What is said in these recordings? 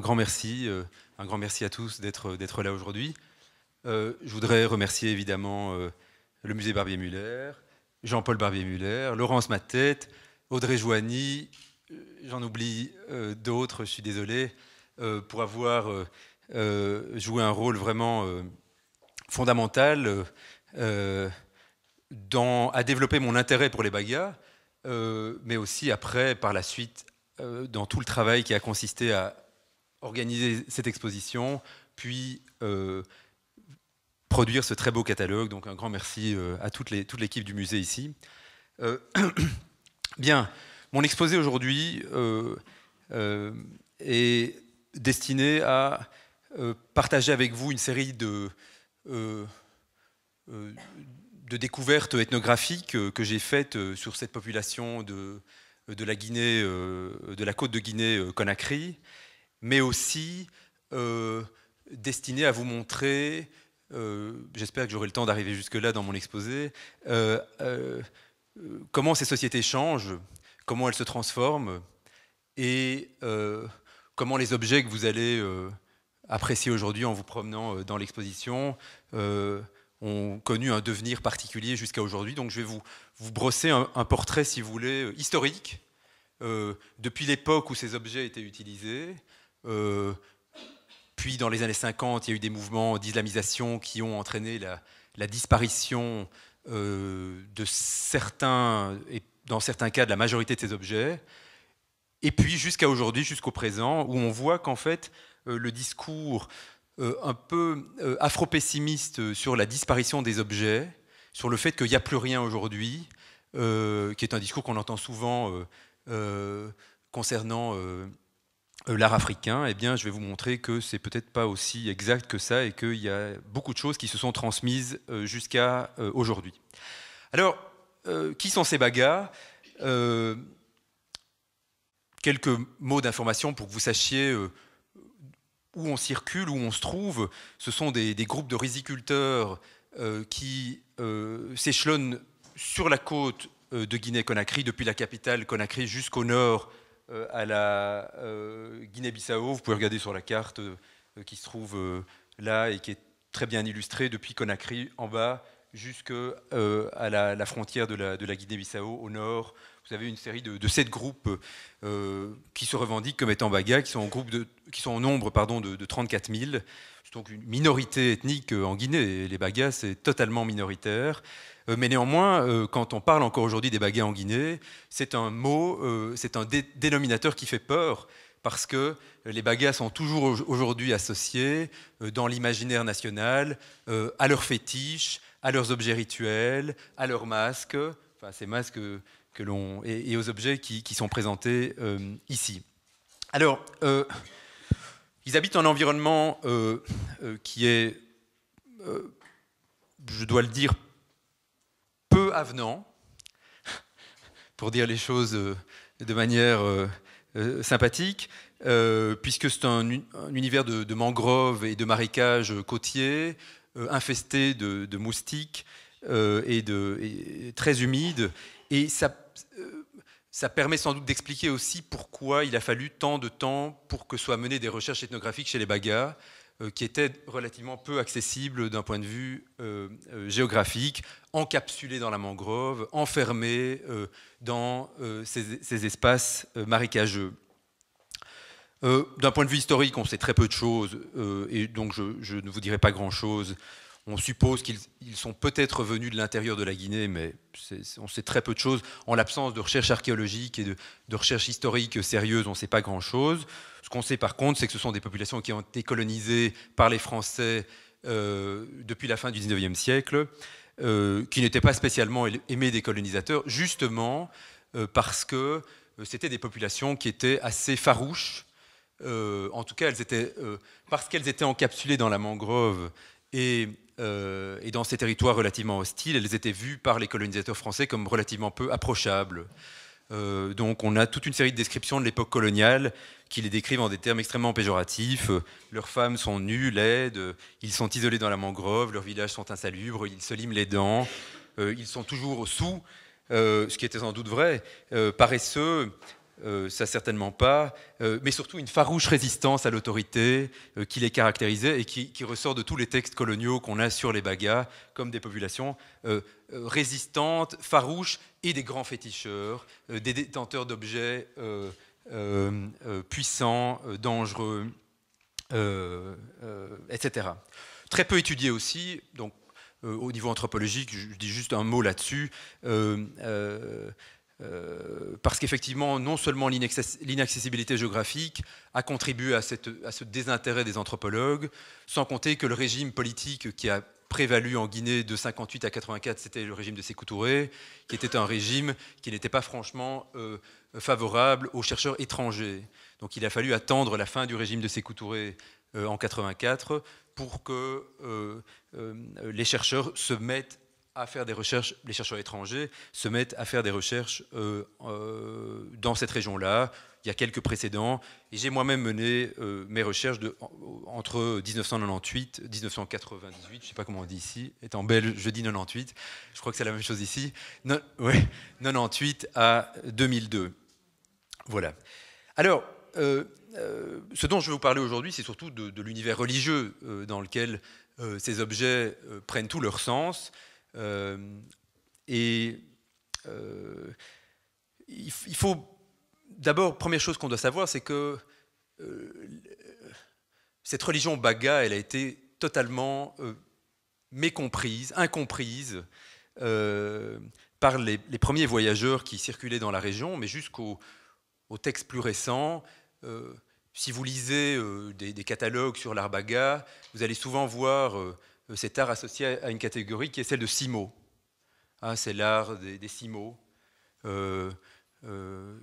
un grand merci, euh, un grand merci à tous d'être là aujourd'hui. Euh, je voudrais remercier évidemment euh, le musée Barbier-Muller, Jean-Paul Barbier-Muller, Laurence Mattette, Audrey Joigny, j'en oublie d'autres, je suis désolé, pour avoir joué un rôle vraiment fondamental dans, à développer mon intérêt pour les bagas, mais aussi après, par la suite, dans tout le travail qui a consisté à organiser cette exposition, puis euh, produire ce très beau catalogue. Donc un grand merci euh, à toute l'équipe du musée ici. Euh, bien, mon exposé aujourd'hui est destiné à partager avec vous une série de, découvertes ethnographiques que j'ai faites sur cette population la de la côte de Guinée-Conakry mais aussi euh, destiné à vous montrer, euh, j'espère que j'aurai le temps d'arriver jusque-là dans mon exposé, euh, comment ces sociétés changent, comment elles se transforment, et comment les objets que vous allez apprécier aujourd'hui en vous promenant dans l'exposition ont connu un devenir particulier jusqu'à aujourd'hui. Donc je vais vous, brosser un, un, portrait, si vous voulez, historique, depuis l'époque où ces objets étaient utilisés, euh, puis dans les années 50, il y a eu des mouvements d'islamisation qui ont entraîné la, disparition euh, de certains, et dans certains cas de la majorité de ces objets. Et puis jusqu'à aujourd'hui, jusqu'au présent, où on voit qu'en fait, euh, le discours un peu afro-pessimiste sur la disparition des objets, sur le fait qu'il n'y a plus rien aujourd'hui, qui est un discours qu'on entend souvent concernant euh, l'art africain, eh bien, je vais vous montrer que c'est peut-être pas aussi exact que ça et qu'il y a beaucoup de choses qui se sont transmises euh, jusqu'à euh, aujourd'hui. Alors, qui sont ces bagas Quelques mots d'information pour que vous sachiez où on circule, où on se trouve. Ce sont des, des groupes de riziculteurs qui s'échelonnent sur la côte de Guinée-Conakry, depuis la capitale Conakry jusqu'au nord euh, à la euh, Guinée-Bissau. Vous pouvez regarder sur la carte euh, qui se trouve là et qui est très bien illustrée depuis Conakry en bas jusqu'à la, frontière de la, de la Guinée-Bissau au nord. Vous avez une série de, sept groupes qui se revendiquent comme étant Baga, qui sont en, groupe de, qui sont en nombre pardon, de, de 34 000. C'est donc une minorité ethnique en Guinée. Et les Bagas, c'est totalement minoritaire. Euh, mais néanmoins, euh, quand on parle encore aujourd'hui des baguets en Guinée, c'est un mot, euh, c'est un dénominateur qui fait peur, parce que les baguets sont toujours aujourd'hui associés dans l'imaginaire national à leurs fétiches, à leurs objets rituels, à leurs masques, enfin ces masques que l'on et, aux objets qui, sont présentés ici. Alors, ils habitent un environnement qui est, je dois le dire, peu avenant, pour dire les choses euh, de manière euh, euh, sympathique, puisque c'est un, univers de, mangroves et de marécages côtiers, infesté de, moustiques et, de, très humide. Et ça, ça permet sans doute d'expliquer aussi pourquoi il a fallu tant de temps pour que soient menées des recherches ethnographiques chez les Bagas, euh, qui était relativement peu accessible d'un point de vue euh, euh, géographique, encapsulé dans la mangrove, enfermé dans ces, espaces marécageux. d'un point de vue historique, on sait très peu de choses, et donc je, ne vous dirai pas grand-chose on suppose qu'ils sont peut-être venus de l'intérieur de la Guinée, mais on sait très peu de choses. En l'absence de recherches archéologiques et de, recherches historiques sérieuses, on ne sait pas grand-chose. Ce qu'on sait par contre, c'est que ce sont des populations qui ont été colonisées par les Français euh, depuis la fin du 19e siècle, euh, qui n'étaient pas spécialement aimées des colonisateurs, justement euh, parce que c'était des populations qui étaient assez farouches. en tout cas, elles étaient, parce qu'elles étaient encapsulées dans la mangrove et euh, et dans ces territoires relativement hostiles, elles étaient vues par les colonisateurs français comme relativement peu approchables. Euh, donc on a toute une série de descriptions de l'époque coloniale qui les décrivent en des termes extrêmement péjoratifs. leurs femmes sont nues, laides, ils sont isolés dans la mangrove, leurs villages sont insalubres, ils se liment les dents, euh, ils sont toujours sous, ce qui était sans doute vrai, paresseux, euh, ça certainement pas, euh, mais surtout une farouche résistance à l'autorité euh, qui les caractérisait et qui, ressort de tous les textes coloniaux qu'on a sur les Bagas, comme des populations résistantes, farouches et des grands féticheurs, des détenteurs d'objets puissants, dangereux, etc. Très peu étudiés aussi, donc au niveau anthropologique, je dis juste un mot là-dessus euh, parce qu'effectivement, non seulement l'inaccessibilité géographique a contribué à, ce désintérêt des anthropologues, sans compter que le régime politique qui a prévalu en Guinée de 58 à 84, c'était le régime de Sékou Touré, qui était un régime qui n'était pas franchement euh, favorable aux chercheurs étrangers. Donc il a fallu attendre la fin du régime de Sékou Touré euh, en 84 pour que les chercheurs se mettent à faire des recherches, les chercheurs étrangers se mettent à faire des recherches euh, euh, dans cette région-là. Il y a quelques précédents. Et j'ai moi-même mené euh, mes recherches de, entre 1998 1998, je ne sais pas comment on dit ici, étant belge, je dis 98, je crois que c'est la même chose ici, non, 98 à 2002. Voilà. Alors, ce dont je vais vous parler aujourd'hui, c'est surtout de, de l'univers religieux dans lequel ces objets prennent tout leur sens euh, et euh, il, faut, d'abord, première chose qu'on doit savoir, c'est que euh, cette religion Baga, elle a été totalement mécomprise, incomprise par les, premiers voyageurs qui circulaient dans la région, mais jusqu'aux textes plus récents. si vous lisez des, des, catalogues sur l'art Baga, vous allez souvent voir euh, cet art associé à une catégorie qui est celle de Simo. Hein, c'est l'art des, Simo. Euh, euh,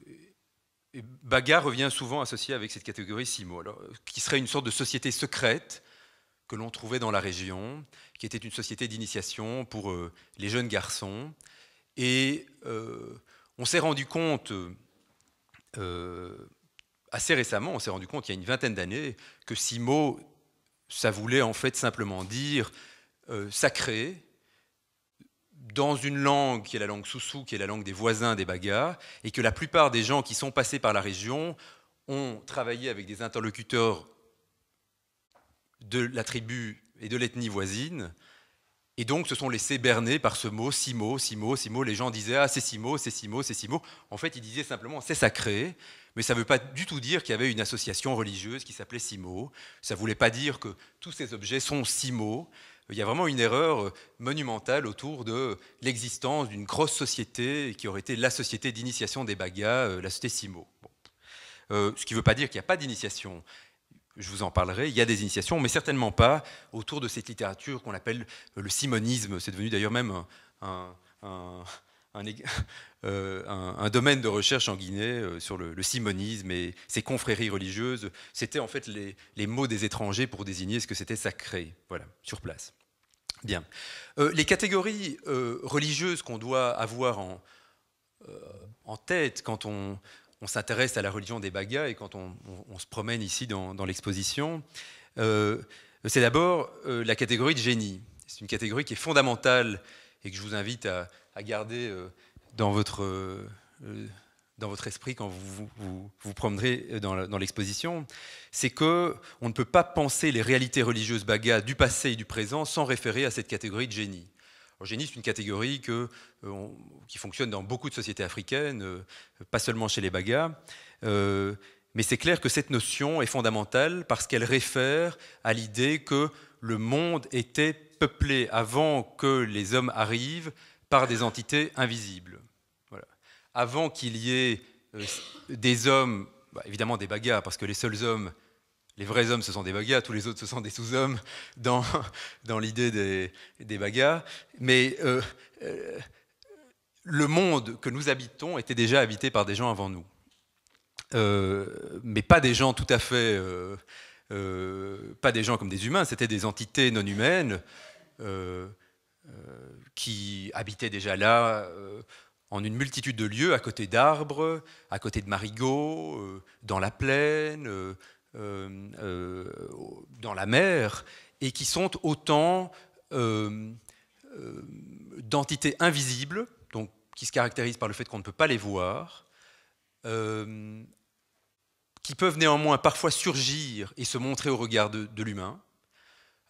Baga revient souvent associé avec cette catégorie Simo, qui serait une sorte de société secrète que l'on trouvait dans la région, qui était une société d'initiation pour les jeunes garçons. Et on s'est rendu compte assez récemment, on s'est rendu compte il y a une vingtaine d'années, que Simo ça voulait en fait simplement dire euh, sacré dans une langue qui est la langue Soussou, qui est la langue des voisins des Bagas, et que la plupart des gens qui sont passés par la région ont travaillé avec des interlocuteurs de la tribu et de l'ethnie voisine, et donc se sont laissés berner par ce mot, six mots, six mots, six mots. Les gens disaient Ah, c'est six mots, c'est six mots, c'est six mots. En fait, ils disaient simplement C'est sacré mais ça ne veut pas du tout dire qu'il y avait une association religieuse qui s'appelait Simo. Ça ne voulait pas dire que tous ces objets sont Simo. Il y a vraiment une erreur euh, monumentale autour de l'existence d'une grosse société qui aurait été la société d'initiation des Bagas, euh, la société Simo. Euh, ce qui ne veut pas dire qu'il n'y a pas d'initiation. Je vous en parlerai. Il y a des initiations, mais certainement pas autour de cette littérature qu'on appelle le simonisme. C'est devenu d'ailleurs même un Euh, un, domaine de recherche en Guinée euh, sur le, simonisme et ses confréries religieuses. C'était en fait les, mots des étrangers pour désigner ce que c'était sacré, voilà, sur place. Bien. Euh, les catégories religieuses qu'on doit avoir en, tête quand on, s'intéresse à la religion des Bagas et quand on, se promène ici dans l'exposition, c'est d'abord la catégorie de génie. C'est une catégorie qui est fondamentale et que je vous invite à, à garder euh, dans votre, euh, dans votre esprit quand vous vous, vous dans l'exposition, c'est qu'on ne peut pas penser les réalités religieuses bagas du passé et du présent sans référer à cette catégorie de génie. Alors, génie, c'est une catégorie que, euh, qui fonctionne dans beaucoup de sociétés africaines, pas seulement chez les Bagas. mais c'est clair que cette notion est fondamentale parce qu'elle réfère à l'idée que le monde était peuplé avant que les hommes arrivent par des entités invisibles. Avant qu'il y ait euh, des hommes, bah, évidemment des bagas, parce que les seuls hommes, les vrais hommes, ce sont des bagas, tous les autres, ce sont des sous-hommes dans, dans l'idée des, des, bagas, mais euh, euh, le monde que nous habitons était déjà habité par des gens avant nous. mais pas des gens tout à fait... pas des gens comme des humains, c'était des entités non humaines qui habitaient déjà là euh, en une multitude de lieux, à côté d'arbres, à côté de marigots, euh, dans la plaine, euh, dans la mer, et qui sont autant d'entités invisibles, donc, qui se caractérisent par le fait qu'on ne peut pas les voir, qui peuvent néanmoins parfois surgir et se montrer au regard de l'humain.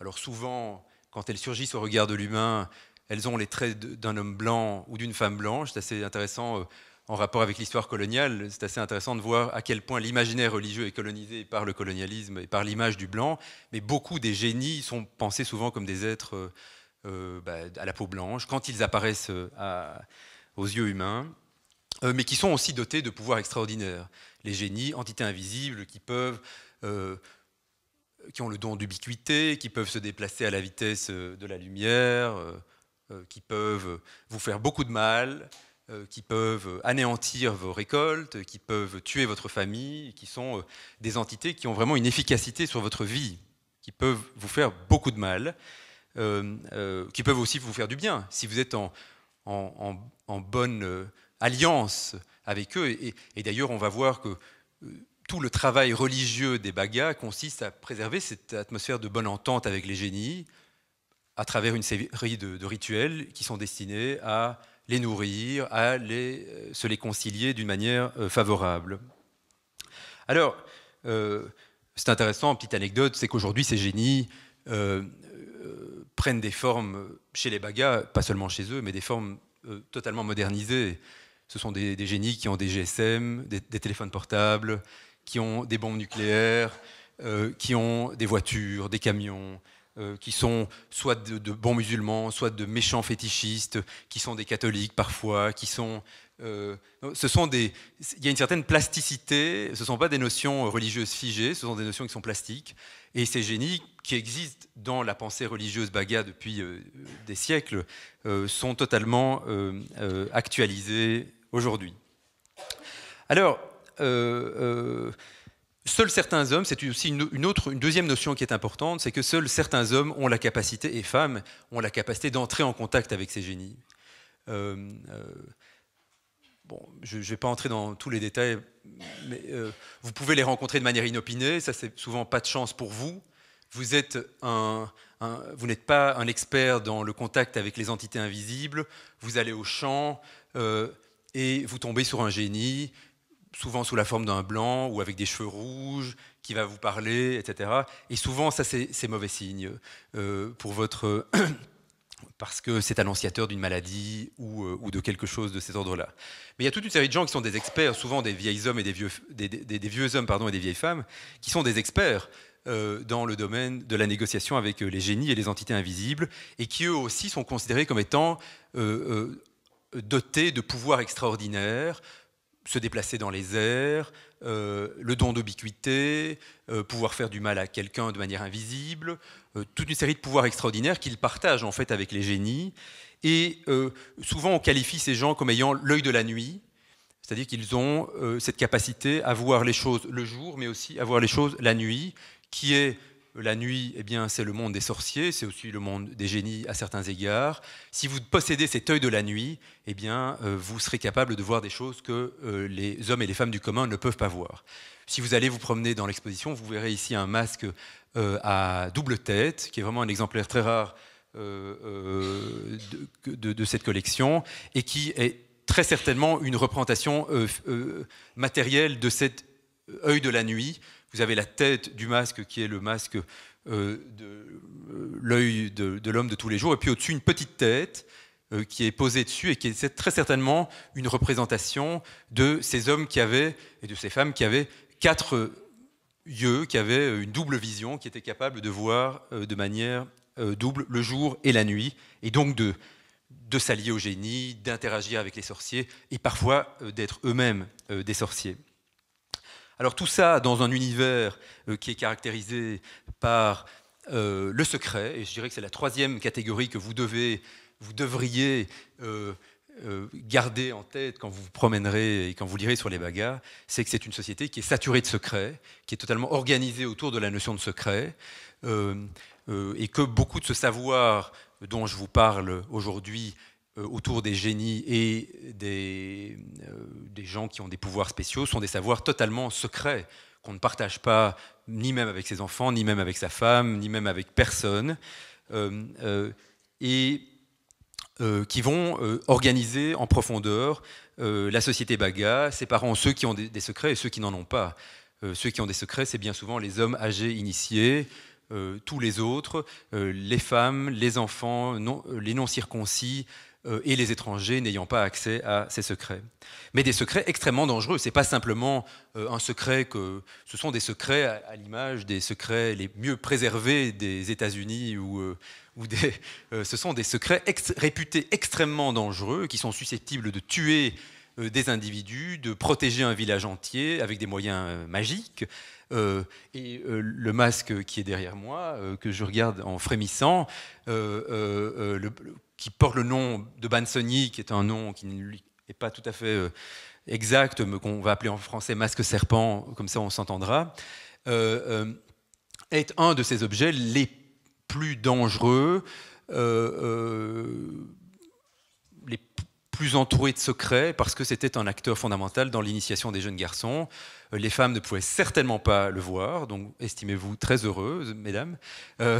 Alors souvent, quand elles surgissent au regard de l'humain, elles ont les traits d'un homme blanc ou d'une femme blanche. C'est assez intéressant euh, en rapport avec l'histoire coloniale. C'est assez intéressant de voir à quel point l'imaginaire religieux est colonisé par le colonialisme et par l'image du blanc. Mais beaucoup des génies sont pensés souvent comme des êtres euh, euh, bah, à la peau blanche quand ils apparaissent aux yeux humains. mais qui sont aussi dotés de pouvoirs extraordinaires. Les génies, entités invisibles, qui peuvent qui ont le don d'ubiquité, qui peuvent se déplacer à la vitesse de la lumière, euh, qui peuvent vous faire beaucoup de mal, euh, qui peuvent anéantir vos récoltes, qui peuvent tuer votre famille, qui sont euh, des entités qui ont vraiment une efficacité sur votre vie, qui peuvent vous faire beaucoup de mal, qui peuvent aussi vous faire du bien si vous êtes en, bonne alliance avec eux. et d'ailleurs, on va voir que tout le travail religieux des Bagas consiste à préserver cette atmosphère de bonne entente avec les génies, à travers une série de, rituels qui sont destinés à les nourrir, à euh, se les concilier d'une manière euh, favorable. Alors, euh, c'est intéressant, petite anecdote, c'est qu'aujourd'hui, ces génies prennent des formes chez les Bagas, pas seulement chez eux, mais des formes totalement modernisées. Ce sont des, génies qui ont des GSM, des, des téléphones portables, qui ont des bombes nucléaires, qui ont des voitures, des camions, euh, qui sont soit de, bons musulmans, soit de méchants fétichistes, qui sont des catholiques parfois, qui sont... Euh, ce sont des, il y a une certaine plasticité, ce ne sont pas des notions religieuses figées, ce sont des notions qui sont plastiques. Et ces génies qui existent dans la pensée religieuse baga depuis euh, des siècles sont totalement actualisés aujourd'hui. Alors, Seuls certains hommes, c'est aussi une, autre, une deuxième notion qui est importante, c'est que seuls certains hommes ont la capacité, et femmes ont la capacité d'entrer en contact avec ces génies. Euh, euh, je ne vais pas entrer dans tous les détails, mais euh, vous pouvez les rencontrer de manière inopinée, ça c'est souvent pas de chance pour vous. Vous vous n'êtes pas un expert dans le contact avec les entités invisibles, vous allez au champ et vous tombez sur un génie, souvent sous la forme d'un blanc ou avec des cheveux rouges, qui va vous parler, etc. Et souvent, ça, c'est mauvais signe euh, pour votre. parce que c'est annonciateur d'une maladie ou, euh, ou, de quelque chose de cet ordre là Mais il y a toute une série de gens qui sont des experts, souvent des vieilles hommes et des vieux, des, des, vieux hommes pardon, et des vieilles femmes, qui sont des experts euh, dans le domaine de la négociation avec les génies et les entités invisibles, et qui eux aussi sont considérés comme étant dotés de pouvoirs extraordinaires, se déplacer dans les airs, euh, le don d'ubiquité, euh, pouvoir faire du mal à quelqu'un de manière invisible, euh, toute une série de pouvoirs extraordinaires qu'ils partagent en fait avec les génies. Et souvent on qualifie ces gens comme ayant l'œil de la nuit, c'est-à-dire qu'ils ont cette capacité à voir les choses le jour, mais aussi à voir les choses la nuit, qui est la nuit, eh bien, c'est le monde des sorciers, c'est aussi le monde des génies à certains égards. Si vous possédez cet œil de la nuit, eh bien, euh, vous serez capable de voir des choses que euh, les hommes et les femmes du commun ne peuvent pas voir. Si vous allez vous promener dans l'exposition, vous verrez ici un masque euh, à double tête, qui est vraiment un exemplaire très rare de, cette collection, et qui est très certainement une représentation matérielle de cet œil de la nuit vous avez la tête du masque qui est le masque euh, de euh, l'œil de, l'homme de tous les jours, et puis au-dessus une petite tête euh, qui est posée dessus et qui est très certainement une représentation de ces hommes qui avaient, et de ces femmes qui avaient quatre yeux, qui avaient une double vision, qui étaient capables de voir de manière double le jour et la nuit, et donc de, de s'allier au génie, d'interagir avec les sorciers, et parfois d'être eux-mêmes des sorciers. Alors tout ça dans un univers euh, qui est caractérisé par euh, le secret, et je dirais que c'est la troisième catégorie que vous, devez, vous devriez euh, garder en tête quand vous vous promènerez et quand vous lirez sur les bagarres, c'est que c'est une société qui est saturée de secrets, qui est totalement organisée autour de la notion de secret, et que beaucoup de ce savoir dont je vous parle aujourd'hui euh, autour des génies et des, euh, des gens qui ont des pouvoirs spéciaux sont des savoirs totalement secrets qu'on ne partage pas ni même avec ses enfants, ni même avec sa femme, ni même avec personne, euh, et qui vont organiser en profondeur la société Baga, séparant ceux qui ont des, secrets et ceux qui n'en ont pas. ceux qui ont des secrets, c'est bien souvent les hommes âgés initiés, tous les autres, les femmes, les enfants, non, les non circoncis, euh, et les étrangers n'ayant pas accès à ces secrets. Mais des secrets extrêmement dangereux. Ce n'est pas simplement euh, un secret que. Ce sont des secrets à, l'image des secrets les mieux préservés des États-Unis ou. Euh, des, ce sont des secrets réputés extrêmement dangereux qui sont susceptibles de tuer des individus, de protéger un village entier avec des moyens magiques, euh, et euh, le masque qui est derrière moi, euh, que je regarde en frémissant, qui porte le nom de Bansoni, qui est un nom qui n'est pas tout à fait exact, mais qu'on va appeler en français masque serpent, comme ça on s'entendra, est un de ces objets les plus dangereux, les plus entourés de secrets, parce que c'était un acteur fondamental dans l'initiation des jeunes garçons. Les femmes ne pouvaient certainement pas le voir, donc estimez-vous très heureuses, mesdames, euh,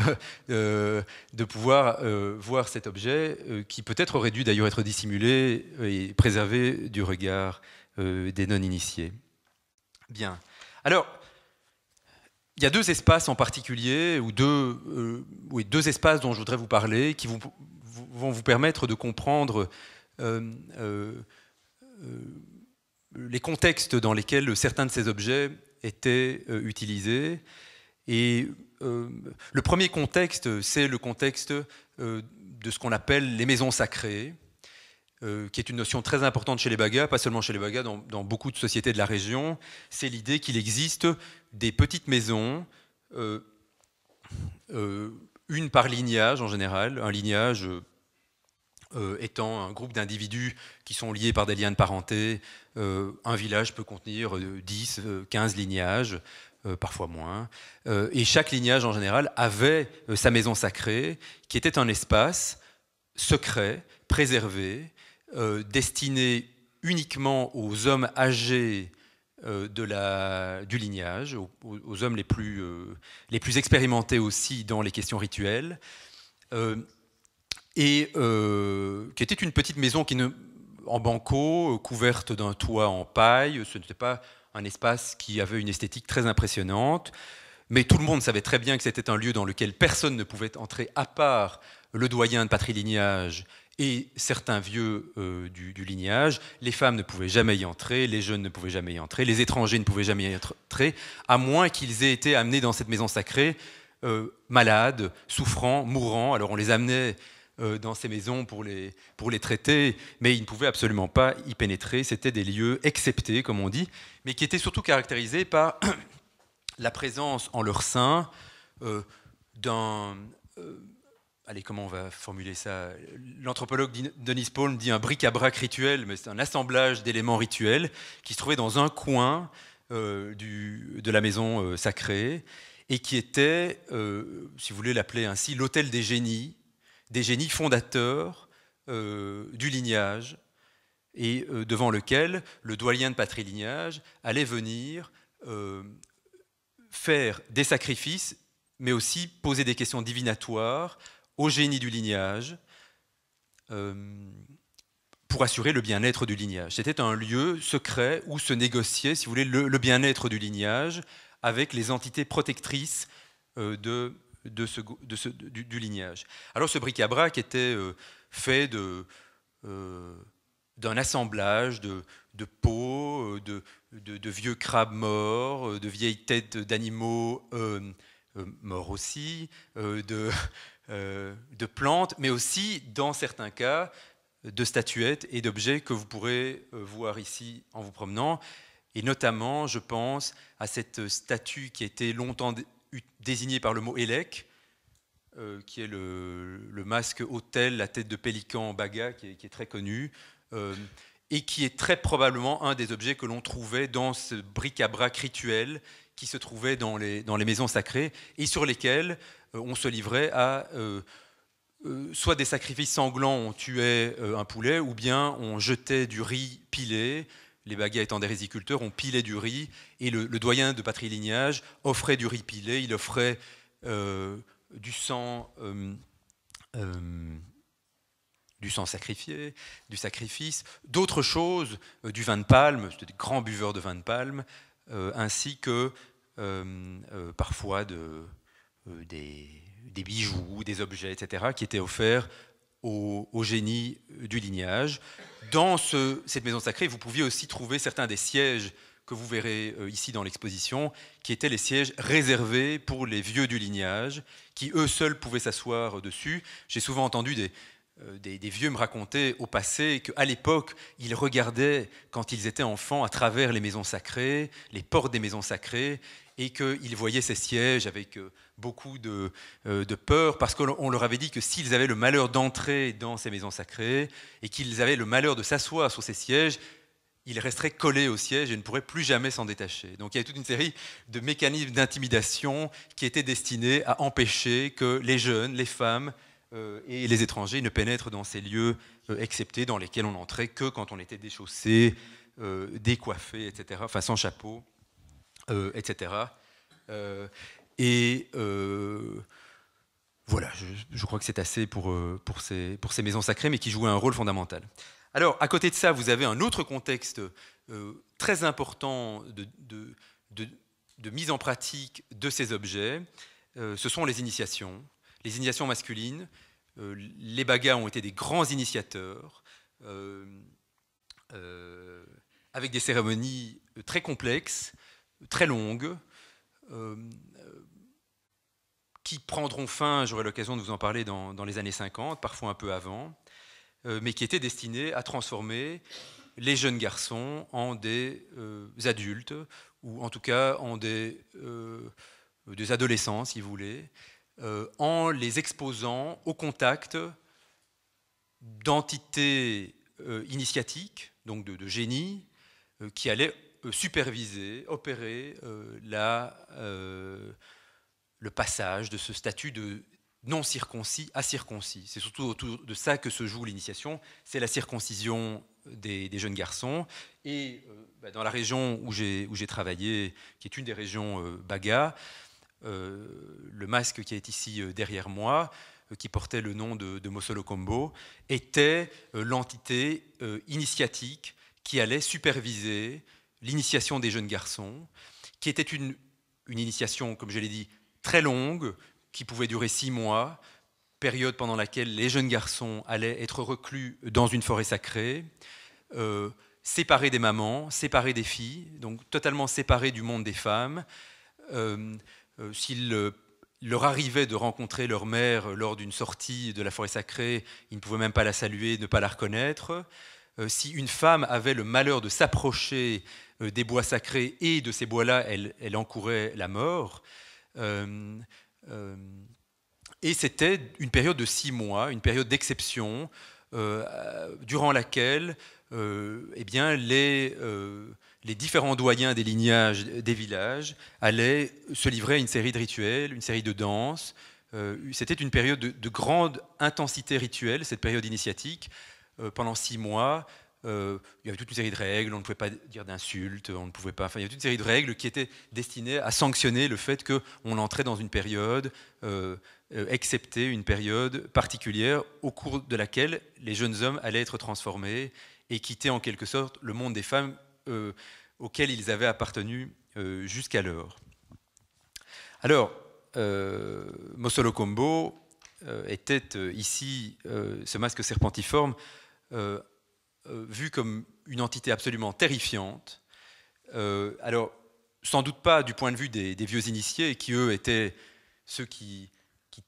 euh, de pouvoir euh, voir cet objet qui peut-être aurait dû d'ailleurs être dissimulé et préservé du regard des non-initiés. Bien. Alors, il y a deux espaces en particulier, ou deux, deux espaces dont je voudrais vous parler, qui vont vous permettre de comprendre les contextes dans lesquels certains de ces objets étaient euh, utilisés. Et euh, le premier contexte, c'est le contexte euh, de ce qu'on appelle les maisons sacrées, qui est une notion très importante chez les Bagas, pas seulement chez les Bagas, dans, dans beaucoup de sociétés de la région. C'est l'idée qu'il existe des petites maisons, une par lignage en général, un lignage euh, étant un groupe d'individus qui sont liés par des liens de parenté, euh, un village peut contenir 10, euh, 15 lignages, parfois moins. et chaque lignage, en général, avait sa maison sacrée, qui était un espace secret, préservé, destiné uniquement aux hommes âgés de la, du lignage, aux, hommes les plus, les plus, expérimentés aussi dans les questions rituelles et euh, qui était une petite maison qui ne, en banco, euh, couverte d'un toit en paille. Ce n'était pas un espace qui avait une esthétique très impressionnante, mais tout le monde savait très bien que c'était un lieu dans lequel personne ne pouvait entrer à part le doyen de patrilignage et certains vieux euh, du, lignage, les femmes ne pouvaient jamais y entrer, les jeunes ne pouvaient jamais y entrer, les étrangers ne pouvaient jamais y entrer, à moins qu'ils aient été amenés dans cette maison sacrée, malades, souffrants, mourants. Alors on les amenait euh, dans ces maisons pour les, pour les traiter, mais ils ne pouvaient absolument pas y pénétrer. C'était des lieux exceptés, comme on dit, mais qui étaient surtout caractérisés par la présence en leur sein euh, d'un... Euh, allez, comment on va formuler ça L'anthropologue Denis Paul dit un bric-à-brac rituel, mais c'est un assemblage d'éléments rituels qui se trouvaient dans un coin de la maison sacrée et qui était, si vous voulez l'appeler ainsi, l'hôtel des génies des génies fondateurs euh, du lignage, et euh, devant lequel le doyen de patrilignage allait venir euh, faire des sacrifices, mais aussi poser des questions divinatoires aux génies du lignage pour assurer le bien-être du lignage. C'était un lieu secret où se négociait, si vous voulez, le bien-être du lignage avec les entités protectrices de de ce, de du, lignage. Alors ce bric-à-brac était euh, fait de, euh, d'un assemblage de, de peaux, euh, de, de, vieux crabes morts, de vieilles têtes d'animaux morts aussi, de, plantes, mais aussi, dans certains cas, de statuettes et d'objets que vous pourrez voir ici en vous promenant. Et notamment, je pense à cette statue qui a été longtemps désigné par le mot élec, euh, qui est le, masque hôtel, la tête de pélican baga, qui est, très connu, euh, et qui est très probablement un des objets que l'on trouvait dans ce bric-à-brac rituel qui se trouvait dans les, maisons sacrées, et sur lesquelles euh, on se livrait à soit des sacrifices sanglants, on tuait un poulet, ou bien on jetait du riz pilé, les Baguets étant des résiculteurs, ont pilé du riz, et le, doyen de patrilignage offrait du riz pilé, il offrait euh, du sang... Euh, euh, du sang sacrifié, du sacrifice, d'autres choses, du vin de palme, c'était des grands buveurs de vin de palme, ainsi que parfois des bijoux, des objets, etc., qui étaient offerts au, génie du lignage. Dans cette maison sacrée, vous pouviez aussi trouver certains des sièges que vous verrez euh, ici dans l'exposition, qui étaient les sièges réservés pour les vieux du lignage, qui eux seuls pouvaient s'asseoir dessus. J'ai souvent entendu euh, des, vieux me raconter au passé qu'à l'époque, ils regardaient, quand ils étaient enfants, à travers les maisons sacrées, les portes des maisons sacrées, et qu'ils voyaient ces sièges avec euh, beaucoup euh, de, peur, parce qu'on leur avait dit que s'ils avaient le malheur d'entrer dans ces maisons sacrées et qu'ils avaient le malheur de s'asseoir sur ces sièges, ils resteraient collés au siège et ne pourraient plus jamais s'en détacher. Donc il y avait toute une série de mécanismes d'intimidation qui étaient destinés à empêcher que les jeunes, les femmes euh, et les étrangers ne pénètrent dans ces lieux euh, exceptés dans lesquels on n'entrait que quand on était déchaussé, décoiffé, etc., enfin sans chapeau, etc. Et euh, voilà, je, crois que c'est assez pour, euh, ces, maisons sacrées, mais qui jouaient un rôle fondamental. Alors, à côté de ça, vous avez un autre contexte euh, très important de, mise en pratique de ces objets. ce sont les initiations, les initiations masculines. les bagas ont été des grands initiateurs, avec des cérémonies très complexes, très longues, qui prendront fin, j'aurai l'occasion de vous en parler dans, les années 50, parfois un peu avant, euh, mais qui étaient destinés à transformer les jeunes garçons en des euh, adultes, ou en tout cas en des, euh, adolescents, si vous voulez, en les exposant au contact d'entités initiatiques, donc de, de génies, qui allaient superviser, opérer la le passage de ce statut de non circoncis à circoncis. C'est surtout autour de ça que se joue l'initiation, c'est la circoncision des, jeunes garçons. Et euh, bah, dans la région où j'ai travaillé, qui est une des régions euh, Baga, euh, le masque qui est ici derrière moi, qui portait le nom de, de Mosolo Combo, était l'entité initiatique qui allait superviser l'initiation des jeunes garçons, qui était une initiation, comme je l'ai dit, très longue, qui pouvait durer six mois, période pendant laquelle les jeunes garçons allaient être reclus dans une forêt sacrée, euh, séparés des mamans, séparés des filles, donc totalement séparés du monde des femmes. Euh, euh, s'il leur arrivait de rencontrer leur mère lors d'une sortie de la forêt sacrée, ils ne pouvaient même pas la saluer, ne pas la reconnaître. si une femme avait le malheur de s'approcher des bois sacrés et de ces bois-là, elle, encourait la mort. Euh, euh, et c'était une période de six mois, une période d'exception, euh, durant laquelle eh bien, les, les différents doyens des lignages des villages allaient se livrer à une série de rituels, une série de danses. C'était une période de, de, grande intensité rituelle, cette période initiatique. pendant six mois, euh, il y avait toute une série de règles, on ne pouvait pas dire d'insultes, on ne pouvait pas. Enfin, il y avait toute une série de règles qui étaient destinées à sanctionner le fait qu'on entrait dans une période, euh, euh, excepté une période particulière au cours de laquelle les jeunes hommes allaient être transformés et quitter en quelque sorte le monde des femmes euh, auquel ils avaient appartenu jusqu'alors. Alors, Mosolo Combo était ici, ce masque serpentiforme, euh, vu comme une entité absolument terrifiante. Euh, alors, sans doute pas du point de vue des, vieux initiés, qui eux étaient ceux qui,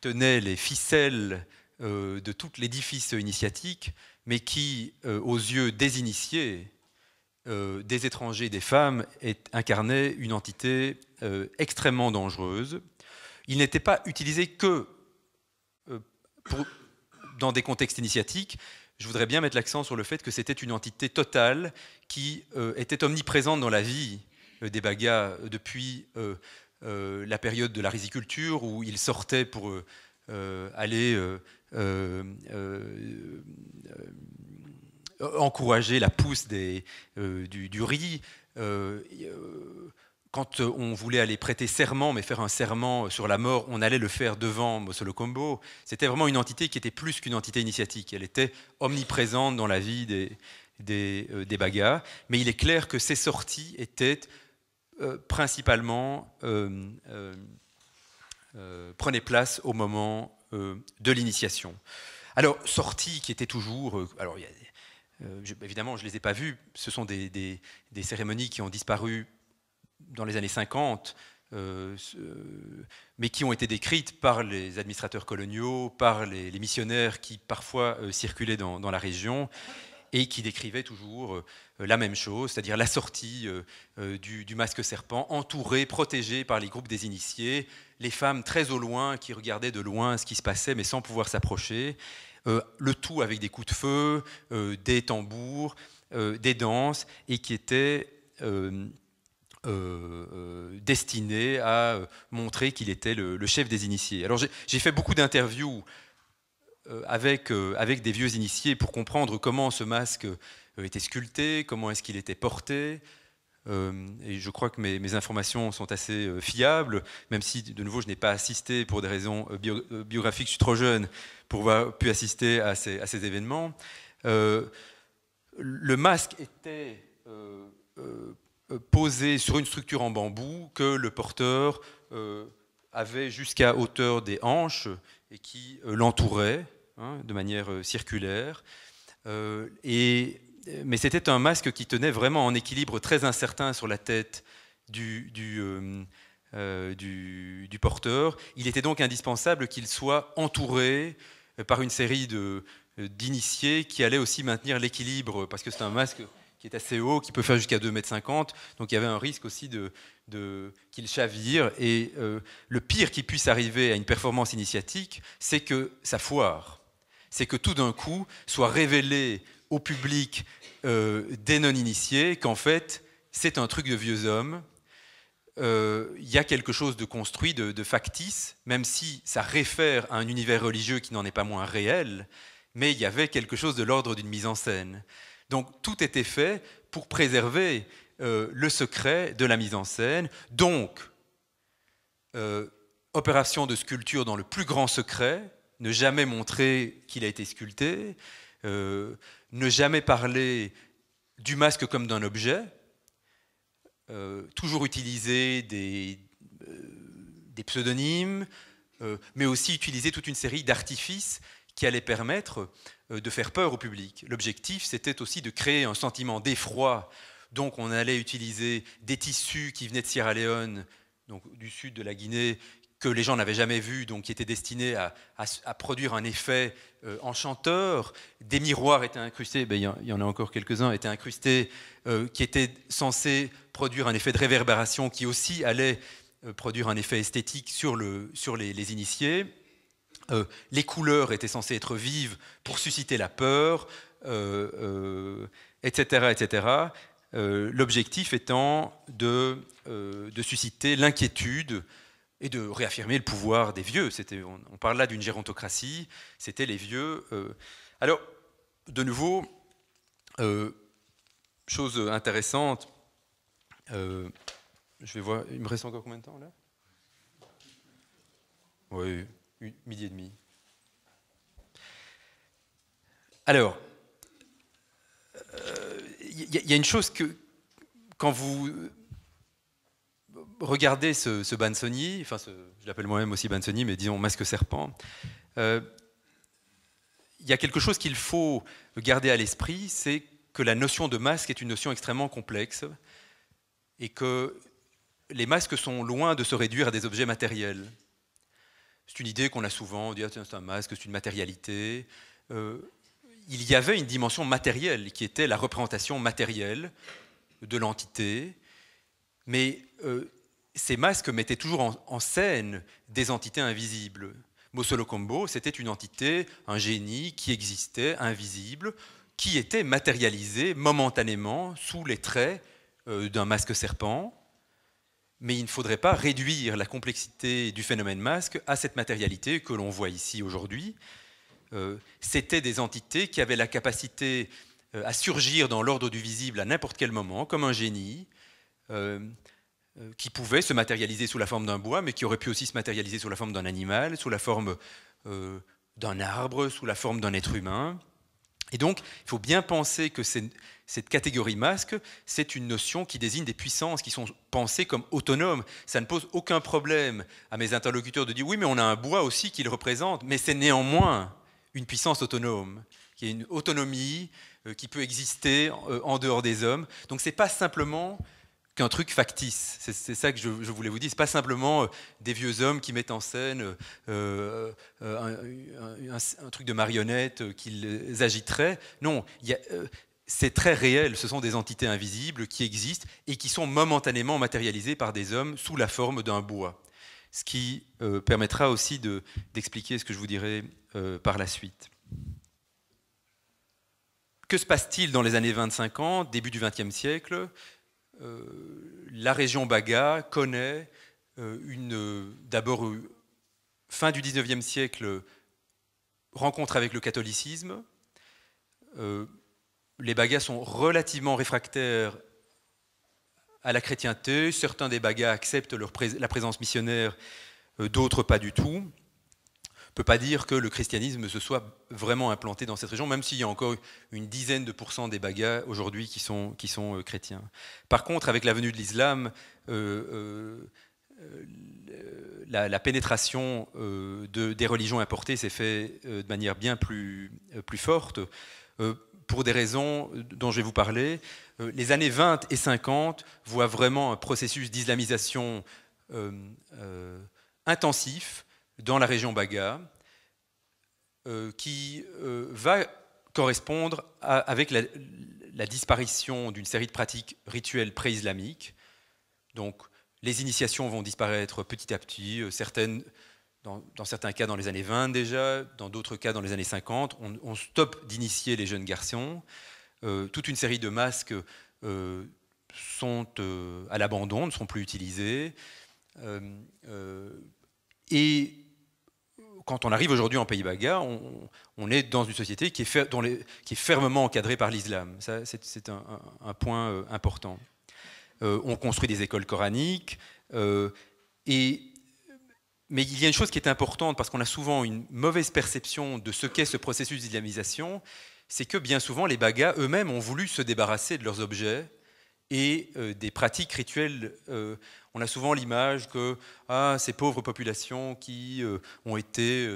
tenaient les ficelles euh, de tout l'édifice initiatique, mais qui, aux yeux des initiés, des étrangers, des femmes, incarnait une entité extrêmement dangereuse. Il n'était pas utilisé que pour, dans des contextes initiatiques, je voudrais bien mettre l'accent sur le fait que c'était une entité totale qui euh, était omniprésente dans la vie euh, des Bagas euh, depuis la période de la riziculture où ils sortaient pour aller encourager la pousse du, riz quand euh, on voulait aller prêter serment, mais faire un serment euh, sur la mort, on allait le faire devant Mosolo Combo. C'était vraiment une entité qui était plus qu'une entité initiatique. Elle était omniprésente dans la vie des, euh, bagas. Mais il est clair que ces sorties étaient principalement. Euh, prenaient place au moment de l'initiation. Alors, sorties qui étaient toujours. alors, évidemment, je ne les ai pas vues. Ce sont des cérémonies qui ont disparu dans les années 50, euh, mais qui ont été décrites par les administrateurs coloniaux, par les, missionnaires qui parfois euh, circulaient dans, la région et qui décrivaient toujours euh, la même chose, c'est-à-dire la sortie du, masque serpent, entourée, protégée par les groupes des initiés, les femmes très au loin qui regardaient de loin ce qui se passait mais sans pouvoir s'approcher, le tout avec des coups de feu, des tambours, des danses, et qui était euh, euh, destiné à euh, montrer qu'il était le, chef des initiés. Alors j'ai fait beaucoup d'interviews avec, avec des vieux initiés pour comprendre comment ce masque était sculpté, comment est-ce qu'il était porté. et je crois que mes, informations sont assez fiables, même si de nouveau je n'ai pas assisté pour des raisons biographiques, je suis trop jeune pour avoir pu assister à ces, événements. le masque était posé sur une structure en bambou que le porteur euh, avait jusqu'à hauteur des hanches et qui euh, l'entourait hein, de manière euh, circulaire. et, mais c'était un masque qui tenait vraiment en équilibre très incertain sur la tête du, du, du porteur. Il était donc indispensable qu'il soit entouré par une série d'initiés qui allaient aussi maintenir l'équilibre, parce que c'est un masque qui est assez haut, qui peut faire jusqu'à 2,50 mètres. Donc il y avait un risque aussi de, qu'il chavire. Et euh, le pire qui puisse arriver à une performance initiatique, c'est que ça foire. C'est que tout d'un coup soit révélé au public euh, des non-initiés qu'en fait, c'est un truc de vieux hommes. Euh, il y a quelque chose de construit, de factice, même si ça réfère à un univers religieux qui n'en est pas moins réel, mais il y avait quelque chose de l'ordre d'une mise en scène. Donc tout était fait pour préserver euh, le secret de la mise en scène. Donc, euh, opération de sculpture dans le plus grand secret, ne jamais montrer qu'il a été sculpté, euh, ne jamais parler du masque comme d'un objet, toujours utiliser des pseudonymes, mais aussi utiliser toute une série d'artifices qui allaient permettre euh, de faire peur au public. L'objectif, c'était aussi de créer un sentiment d'effroi. Donc on allait utiliser des tissus qui venaient de Sierra Leone, donc du sud de la Guinée, que les gens n'avaient jamais vus, donc qui étaient destinés à, produire un effet euh, enchanteur. Des miroirs étaient incrustés, ben, il y, en a encore quelques-uns, étaient incrustés, euh, qui étaient censés produire un effet de réverbération qui aussi allait produire un effet esthétique sur, le, sur les initiés. Euh, les couleurs étaient censées être vives pour susciter la peur, etc. Euh, euh, etc. L'objectif étant de, de susciter l'inquiétude et de réaffirmer le pouvoir des vieux. On, on parle là d'une gérontocratie, c'était les vieux. Alors, de nouveau, chose intéressante, je vais voir, il me reste encore combien de temps là Oui, demi. Alors, il euh, y, a une chose que, quand vous regardez ce, Bansoni, enfin, je l'appelle moi-même aussi Bansoni, mais disons masque serpent, il euh, y a quelque chose qu'il faut garder à l'esprit, c'est que la notion de masque est une notion extrêmement complexe et que les masques sont loin de se réduire à des objets matériels. C'est une idée qu'on a souvent, on dit ah, c'est un masque, c'est une matérialité. Euh, il y avait une dimension matérielle qui était la représentation matérielle de l'entité, mais euh, ces masques mettaient toujours en, scène des entités invisibles. Mosolo Combo, c'était une entité, un génie qui existait, invisible, qui était matérialisé momentanément sous les traits euh, d'un masque serpent. Mais il ne faudrait pas réduire la complexité du phénomène masque à cette matérialité que l'on voit ici aujourd'hui. Euh, c'était des entités qui avaient la capacité euh, à surgir dans l'ordre du visible à n'importe quel moment, comme un génie, euh, qui pouvait se matérialiser sous la forme d'un bois, mais qui aurait pu aussi se matérialiser sous la forme d'un animal, sous la forme d'un arbre, sous la forme d'un être humain. Et donc, il faut bien penser que c'est... Cette catégorie masque, c'est une notion qui désigne des puissances qui sont pensées comme autonomes. Ça ne pose aucun problème à mes interlocuteurs de dire oui, mais on a un bois aussi qui le représente, mais c'est néanmoins une puissance autonome, qui est une autonomie euh, qui peut exister euh, en dehors des hommes. Donc c'est pas simplement qu'un truc factice. C'est ça que je, voulais vous dire. n'est pas simplement euh, des vieux hommes qui mettent en scène un, un, truc de marionnette qu'ils agiteraient. Non, il y a c'est très réel, ce sont des entités invisibles qui existent et qui sont momentanément matérialisées par des hommes sous la forme d'un bois. Ce qui euh, permettra aussi d'expliquer ce que je vous dirai euh, par la suite. Que se passe-t-il dans les années 25 ans, début du XXe siècle euh, La région Baga connaît une, d'abord, fin du XIXe siècle, rencontre avec le catholicisme les Bagas sont relativement réfractaires à la chrétienté. Certains des Bagas acceptent la présence missionnaire, euh, d'autres pas du tout. On peut pas dire que le christianisme se soit vraiment implanté dans cette région, même s'il y a encore une dizaine de pourcents des Bagas aujourd'hui qui sont, qui sont euh, chrétiens. Par contre, avec la venue de l'islam, euh, la, pénétration des religions importées s'est faite de manière bien plus, plus forte pour des raisons dont je vais vous parler. Euh, les années 20 et 50 voient vraiment un processus d'islamisation euh, euh, intensif dans la région Baga, qui va correspondre avec la, la disparition d'une série de pratiques rituelles pré-islamiques. Donc, les initiations vont disparaître petit à petit, certaines dans, certains cas dans les années 20 déjà, dans d'autres cas dans les années 50, on, stoppe d'initier les jeunes garçons. Euh, toute une série de masques euh, sont euh, à l'abandon, ne sont plus utilisés. et quand on arrive aujourd'hui en Pays Baga, on, est dans une société qui est, les, qui est fermement encadrée par l'islam. Ça, c'est, un, un, point important. on construit des écoles coraniques et mais il y a une chose qui est importante, parce qu'on a souvent une mauvaise perception de ce qu'est ce processus d'islamisation, c'est que bien souvent les Bagas eux-mêmes ont voulu se débarrasser de leurs objets et euh, des pratiques rituelles. Euh, on a souvent l'image que ah, ces pauvres populations qui euh, ont été...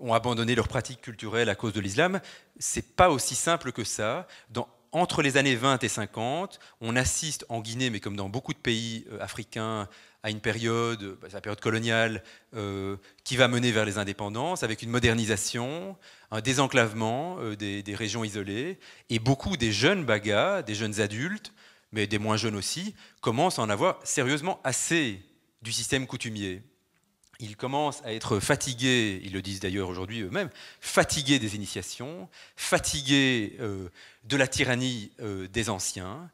ont abandonné leurs pratiques culturelles à cause de l'islam, c'est pas aussi simple que ça. Dans, entre les années 20 et 50, on assiste en Guinée, mais comme dans beaucoup de pays africains, à une période, bah, la période coloniale, euh, qui va mener vers les indépendances, avec une modernisation, un désenclavement euh, des, régions isolées, et beaucoup des jeunes bagas, des jeunes adultes, mais des moins jeunes aussi, commencent à en avoir sérieusement assez du système coutumier. Ils commencent à être fatigués, ils le disent d'ailleurs aujourd'hui eux-mêmes, fatigués des initiations, fatigués euh, de la tyrannie des anciens.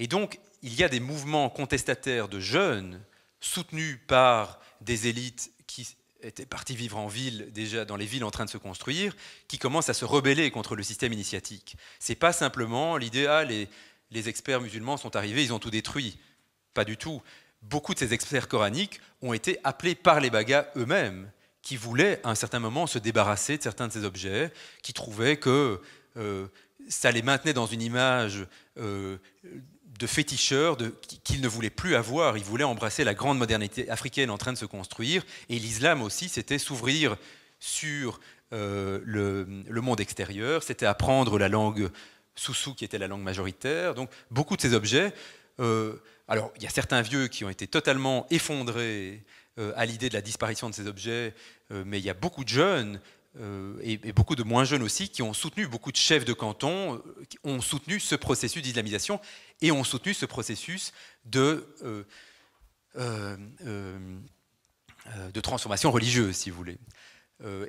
Et donc, il y a des mouvements contestataires de jeunes soutenus par des élites qui étaient partis vivre en ville, déjà dans les villes en train de se construire, qui commencent à se rebeller contre le système initiatique. C'est pas simplement l'idéal ah, et les experts musulmans sont arrivés, ils ont tout détruit. Pas du tout. Beaucoup de ces experts coraniques ont été appelés par les bagas eux-mêmes, qui voulaient à un certain moment se débarrasser de certains de ces objets, qui trouvaient que euh, ça les maintenait dans une image euh, de féticheurs de, qu'il ne voulait plus avoir. Il voulait embrasser la grande modernité africaine en train de se construire. Et l'islam aussi, c'était s'ouvrir sur euh, le, monde extérieur, c'était apprendre la langue soussou qui était la langue majoritaire. Donc beaucoup de ces objets. Euh, alors il y a certains vieux qui ont été totalement effondrés euh, à l'idée de la disparition de ces objets, mais il y a beaucoup de jeunes et, et, beaucoup de moins jeunes aussi qui ont soutenu, beaucoup de chefs de canton ont soutenu ce processus d'islamisation et ont soutenu ce processus de, euh, euh, euh, de transformation religieuse, si vous voulez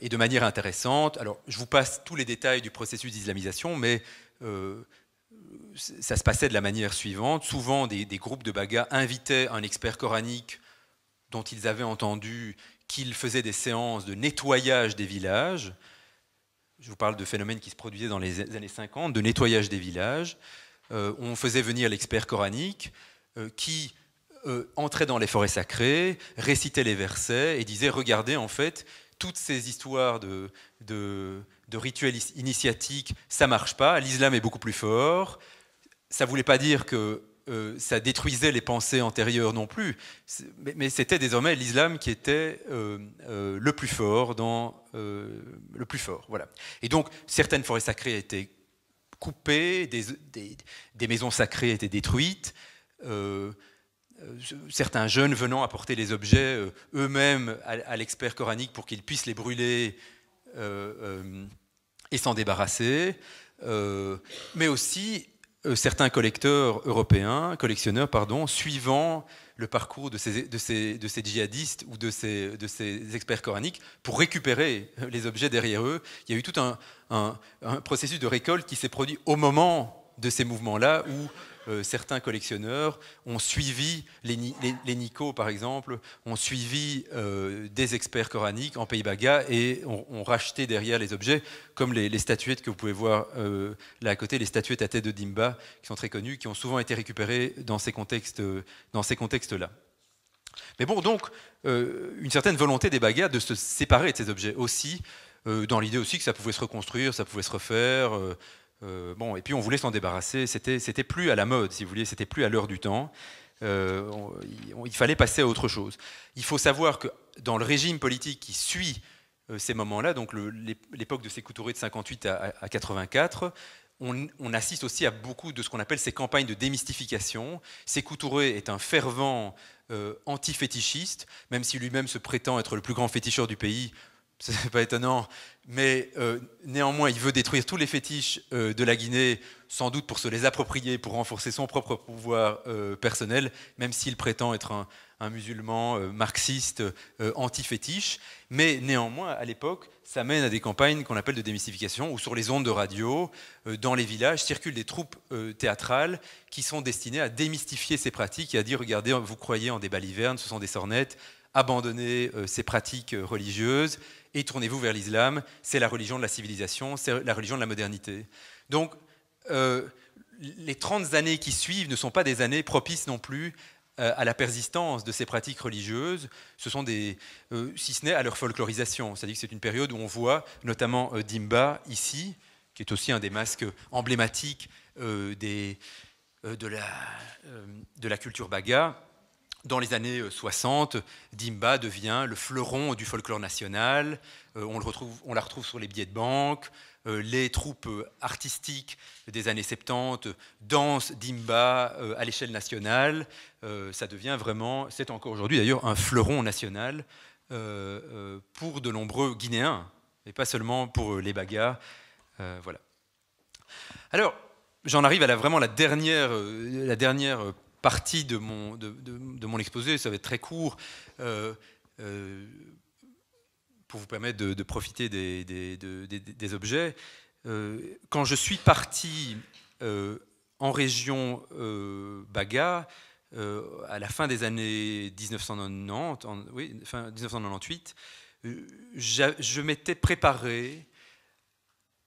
et de manière intéressante. Alors, je vous passe tous les détails du processus d'islamisation, mais ça se passait de la manière suivante. Souvent, des, des, groupes de bagas invitaient un expert coranique dont ils avaient entendu qu'il faisait des séances de nettoyage des villages. Je vous parle de phénomènes qui se produisaient dans les années 50, de nettoyage des villages. Euh, on faisait venir l'expert coranique euh, qui euh, entrait dans les forêts sacrées, récitait les versets et disait, regardez en fait, toutes ces histoires de, de, rituels initiatiques, ça marche pas, l'islam est beaucoup plus fort. Ça voulait pas dire que ça détruisait les pensées antérieures non plus, mais, c'était désormais l'islam qui était le plus fort dans le plus fort. Voilà. Et donc certaines forêts sacrées étaient coupés, des, maisons sacrées étaient détruites, euh, euh, certains jeunes venant apporter les objets euh, eux-mêmes à, l'expert coranique pour qu'ils puissent les brûler et s'en débarrasser, mais aussi certains collecteurs européens, collectionneurs, pardon, suivant le parcours de ces, djihadistes ou de ces, experts coraniques pour récupérer les objets derrière eux. Il y a eu tout un processus de récolte qui s'est produit au moment de ces mouvements-là où euh, certains collectionneurs ont suivi, les, les, par exemple, ont suivi euh, des experts coraniques en Pays Baga et ont, racheté derrière les objets, comme les, statuettes que vous pouvez voir euh, là à côté, les statuettes à tête de Dimba, qui sont très connues, qui ont souvent été récupérées dans ces contextes-là. Contextes Mais bon, donc, une certaine volonté des Bagas de se séparer de ces objets aussi, dans l'idée aussi que ça pouvait se reconstruire, ça pouvait se refaire. Euh, bon, et puis on voulait s'en débarrasser. C'était, plus à la mode, si vous voulez, c'était plus à l'heure du temps. Euh, il fallait passer à autre chose. Il faut savoir que dans le régime politique qui suit euh, ces moments-là, donc l'époque de Sécoutouré de 58 à, à 84, on, assiste aussi à beaucoup de ce qu'on appelle ces campagnes de démystification. Sécoutouré est un fervent anti-fétichiste, même si lui-même se prétend être le plus grand féticheur du pays. ce n'est pas étonnant, mais euh, néanmoins, il veut détruire tous les fétiches euh, de la Guinée, sans doute pour se les approprier, pour renforcer son propre pouvoir euh, personnel, même s'il prétend être un, un musulman marxiste anti-fétiche. Mais néanmoins, à l'époque, ça mène à des campagnes qu'on appelle de démystification, où sur les ondes de radio, dans les villages, circulent des troupes théâtrales qui sont destinées à démystifier ces pratiques et à dire, regardez, vous croyez en des balivernes, ce sont des sornettes, abandonnez ces pratiques religieuses et tournez-vous vers l'islam, c'est la religion de la civilisation, c'est la religion de la modernité. Donc, euh, les 30 années qui suivent ne sont pas des années propices non plus euh, à la persistance de ces pratiques religieuses, ce sont des, euh, si ce n'est à leur folklorisation. C'est-à-dire que c'est une période où on voit notamment Dimba ici, qui est aussi un des masques emblématiques des, de, la, de la culture baga, dans les années 60, euh, Dimba devient le fleuron du folklore national. Euh, on, le retrouve, on, la retrouve sur les billets de banque. Euh, les troupes artistiques des années 70 dansent Dimba à l'échelle nationale. Ça devient vraiment, c'est encore aujourd'hui d'ailleurs, un fleuron national pour de nombreux Guinéens, et pas seulement pour les bagas. Voilà. Alors, j'en arrive à la, vraiment la dernière, la dernière partie de mon, exposé, ça va être très court, euh, euh, pour vous permettre de, profiter des, objets. Euh, quand je suis parti en région Baga, à la fin des années 1990, fin 1998, je, m'étais préparé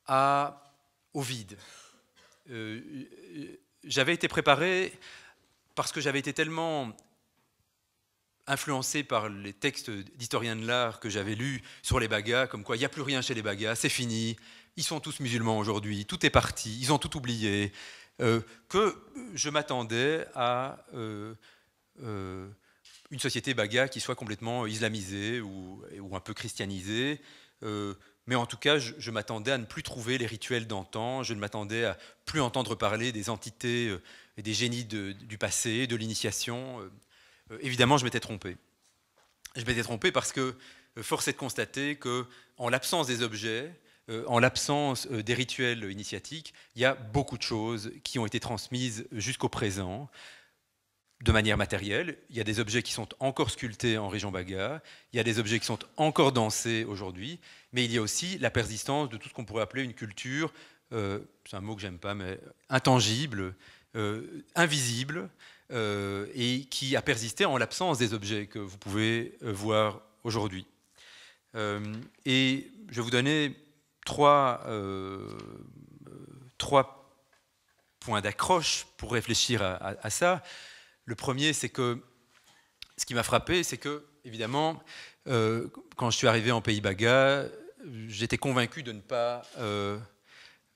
à, au vide. J'avais été préparé parce que j'avais été tellement influencé par les textes d'historiens de l'art que j'avais lus sur les Bagas, comme quoi il n'y a plus rien chez les Bagas, c'est fini, ils sont tous musulmans aujourd'hui, tout est parti, ils ont tout oublié, euh, que je m'attendais à euh, euh, une société Baga qui soit complètement islamisée ou, un peu christianisée. mais en tout cas, je, je m'attendais à ne plus trouver les rituels d'antan, je ne m'attendais à plus entendre parler des entités des génies du passé, de l'initiation. Euh, euh, évidemment, je m'étais trompé. Je m'étais trompé parce que euh, force est de constater que, en l'absence des objets, en l'absence des rituels initiatiques, il y a beaucoup de choses qui ont été transmises jusqu'au présent de manière matérielle. Il y a des objets qui sont encore sculptés en région Baga, il y a des objets qui sont encore dansés aujourd'hui, mais il y a aussi la persistance de tout ce qu'on pourrait appeler une culture, c'est un mot que j'aime pas, mais intangible, euh, invisible euh, et qui a persisté en l'absence des objets que vous pouvez euh, voir aujourd'hui. et je vais vous donner trois, trois points d'accroche pour réfléchir à, ça. Le premier, c'est que ce qui m'a frappé, c'est que, évidemment, quand je suis arrivé en Pays Baga, j'étais convaincu de ne pas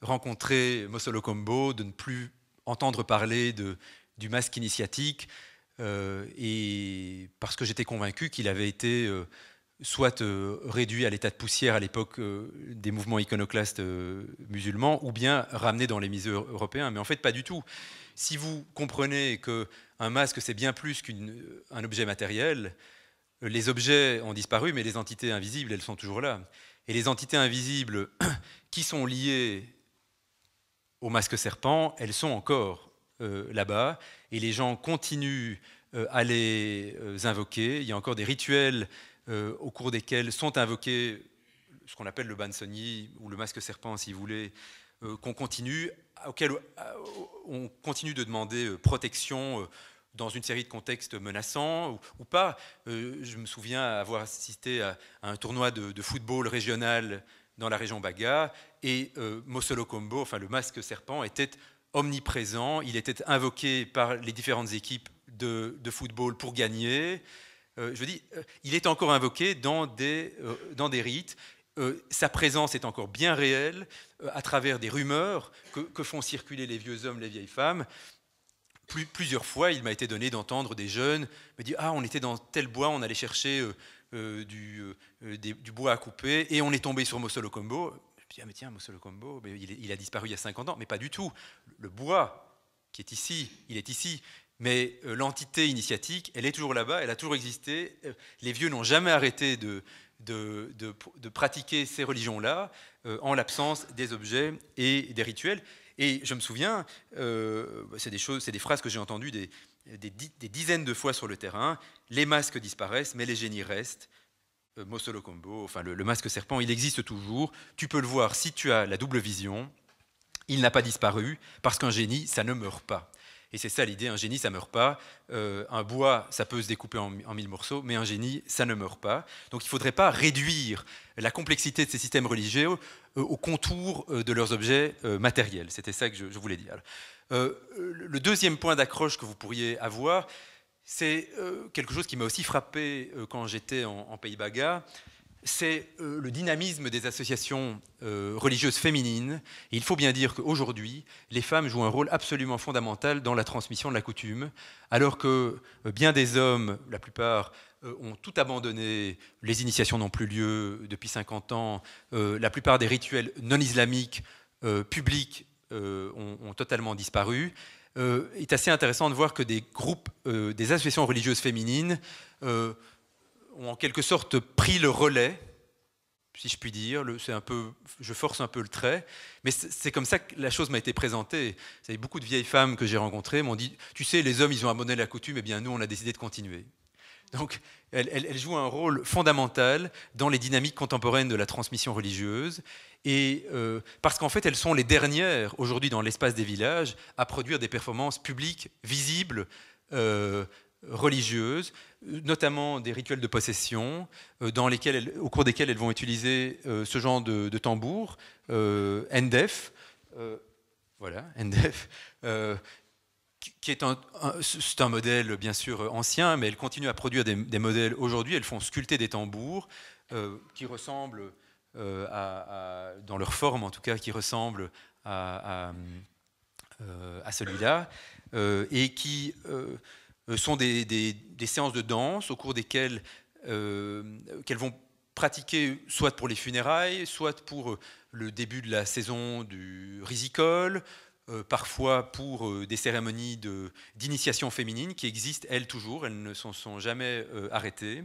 rencontrer Mosolo Combo, de ne plus entendre parler de, du masque initiatique, euh, et parce que j'étais convaincu qu'il avait été euh, soit euh, réduit à l'état de poussière à l'époque des mouvements iconoclastes musulmans, ou bien ramené dans les musées européens. Mais en fait, pas du tout. Si vous comprenez qu'un masque, c'est bien plus qu'un objet matériel, les objets ont disparu, mais les entités invisibles, elles sont toujours là. Et les entités invisibles qui sont liées au Masque Serpent, elles sont encore euh, là-bas, et les gens continuent euh, à les euh, invoquer. Il y a encore des rituels au cours desquels sont invoqués ce qu'on appelle le Bansoni, ou le Masque Serpent, si vous voulez, qu'on continue, auquel on continue de demander protection dans une série de contextes menaçants ou, pas. je me souviens avoir assisté à, un tournoi de, de football régional dans la région Baga, et euh, Combo, enfin le masque serpent, était omniprésent, il était invoqué par les différentes équipes de, football pour gagner. Euh, je dis, euh, il est encore invoqué dans des, euh, dans des rites. sa présence est encore bien réelle à travers des rumeurs que, font circuler les vieux hommes, les vieilles femmes. plusieurs fois, il m'a été donné d'entendre des jeunes me dire Ah, on était dans tel bois, on allait chercher euh, du, euh, du, bois à couper, et on est tombé sur Mossolo Combo. Je me dis, ah, mais tiens, Mossolo Combo, il, a disparu il y a 50 ans, mais pas du tout. Le bois qui est ici, il est ici. Mais euh, l'entité initiatique, elle est toujours là-bas, elle a toujours existé. Les vieux n'ont jamais arrêté de, de, de, pratiquer ces religions-là en l'absence des objets et des rituels. Et je me souviens, c'est des choses, c'est des phrases que j'ai entendues des, des, dizaines de fois sur le terrain. Les masques disparaissent, mais les génies restent. Euh, Combo, enfin le, masque serpent, il existe toujours. Tu peux le voir si tu as la double vision. Il n'a pas disparu parce qu'un génie, ça ne meurt pas. Et c'est ça l'idée, un génie, ça ne meurt pas. Euh, un bois, ça peut se découper en, mille morceaux, mais un génie, ça ne meurt pas. Donc il ne faudrait pas réduire la complexité de ces systèmes religieux euh, au contour euh, de leurs objets matériels. C'était ça que je, voulais dire. Euh, le deuxième point d'accroche que vous pourriez avoir, c'est euh, quelque chose qui m'a aussi frappé euh, quand j'étais en, Pays Baga, c'est le dynamisme des associations religieuses féminines. il faut bien dire qu'aujourd'hui, les femmes jouent un rôle absolument fondamental dans la transmission de la coutume, alors que bien des hommes, la plupart, ont tout abandonné, les initiations n'ont plus lieu depuis 50 ans, la plupart des rituels non islamiques publics euh, ont, totalement disparu. il euh, est assez intéressant de voir que des groupes, euh, des associations religieuses féminines ont en quelque sorte pris le relais, si je puis dire. C'est un peu, je force un peu le trait, mais c'est comme ça que la chose m'a été présentée. Vous savez, beaucoup de vieilles femmes que j'ai rencontrées m'ont dit, tu sais, les hommes, ils ont abandonné la coutume, et bien nous, on a décidé de continuer. Donc, elle, jouent joue un rôle fondamental dans les dynamiques contemporaines de la transmission religieuse, et euh, parce qu'en fait, elles sont les dernières aujourd'hui dans l'espace des villages à produire des performances publiques visibles. Euh, religieuses, notamment des rituels de possession, euh, dans lesquels au cours desquels elles vont utiliser ce genre de, de tambour, NDEF, voilà, NDEF, c'est un modèle bien sûr ancien, mais elles continuent à produire des, modèles aujourd'hui. Elles font sculpter des tambours euh, qui ressemblent euh, à, dans leur forme en tout cas, qui ressemblent à, euh, celui-là, et qui sont des, des, séances de danse au cours desquelles qu'elles vont pratiquer soit pour les funérailles, soit pour le début de la saison du risicole, euh, parfois pour euh, des cérémonies d'initiation féminine qui existent, elles, toujours, elles ne s'en sont jamais euh, arrêtées.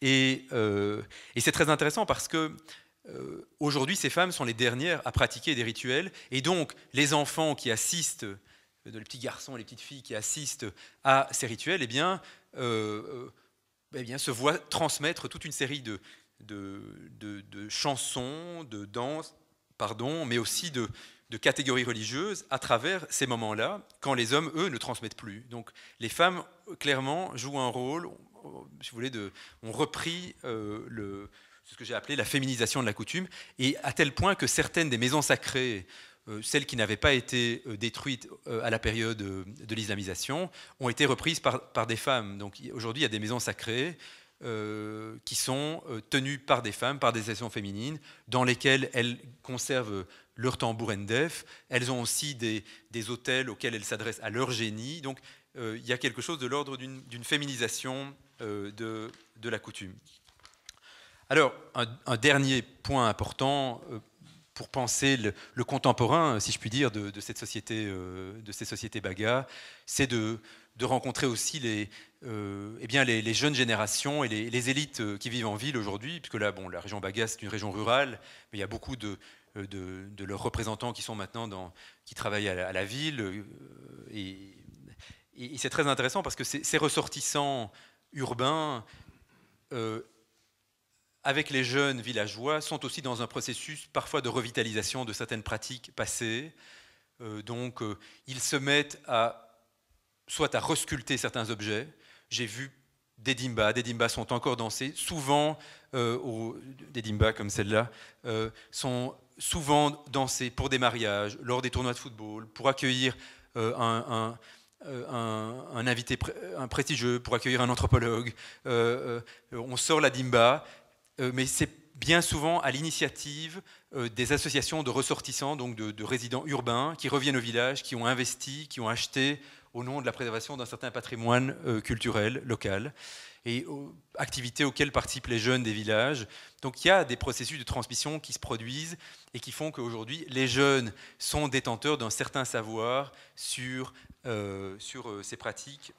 Et, c'est très intéressant parce que aujourd'hui, ces femmes sont les dernières à pratiquer des rituels, et donc les enfants qui assistent, les petits garçons, et les petites filles qui assistent à ces rituels, eh bien, eh bien, se voient transmettre toute une série de, de, de chansons, de danses, pardon, mais aussi de, de catégories religieuses à travers ces moments-là, quand les hommes, eux, ne transmettent plus. Donc les femmes, clairement, jouent un rôle, ont repris euh, ce que j'ai appelé la féminisation de la coutume, et à tel point que certaines des maisons sacrées, euh, celles qui n'avaient pas été euh, détruites à la période de l'islamisation, ont été reprises par, par des femmes. Donc aujourd'hui, il y a des maisons sacrées euh, qui sont euh, tenues par des femmes, par des associations féminines, dans lesquelles elles conservent leur tambour NDEF Elles ont aussi des, des hôtels auxquels elles s'adressent à leur génie. Donc euh, il y a quelque chose de l'ordre d'une féminisation de, la coutume. Alors, un, dernier point important pour penser le, contemporain, si je puis dire, de, cette société, de ces sociétés bagas, c'est de, de rencontrer aussi les, euh, eh bien les, jeunes générations et les, élites euh, qui vivent en ville aujourd'hui, puisque là, bon, la région Bagasse c'est une région rurale, mais il y a beaucoup de, euh, de, leurs représentants qui sont maintenant dans, qui travaillent à la, ville. Et, c'est très intéressant parce que ces, ressortissants urbains, avec les jeunes villageois, sont aussi dans un processus parfois de revitalisation de certaines pratiques passées. donc, ils se mettent à soit à resculpter certains objets. J'ai vu des dimbas, des dimbas sont encore dansés, souvent, euh, des dimbas comme celle-là, euh, sont souvent dansés pour des mariages, lors des tournois de football, pour accueillir euh, un, invité un prestigieux, pour accueillir un anthropologue. on sort la dimba, mais c'est bien souvent à l'initiative des associations de ressortissants, donc de, résidents urbains, qui reviennent au village, qui ont investi, qui ont acheté au nom de la préservation d'un certain patrimoine euh, culturel local et aux activités auxquelles participent les jeunes des villages. Donc il y a des processus de transmission qui se produisent et qui font qu'aujourd'hui les jeunes sont détenteurs d'un certain savoir sur, euh, sur euh, ces pratiques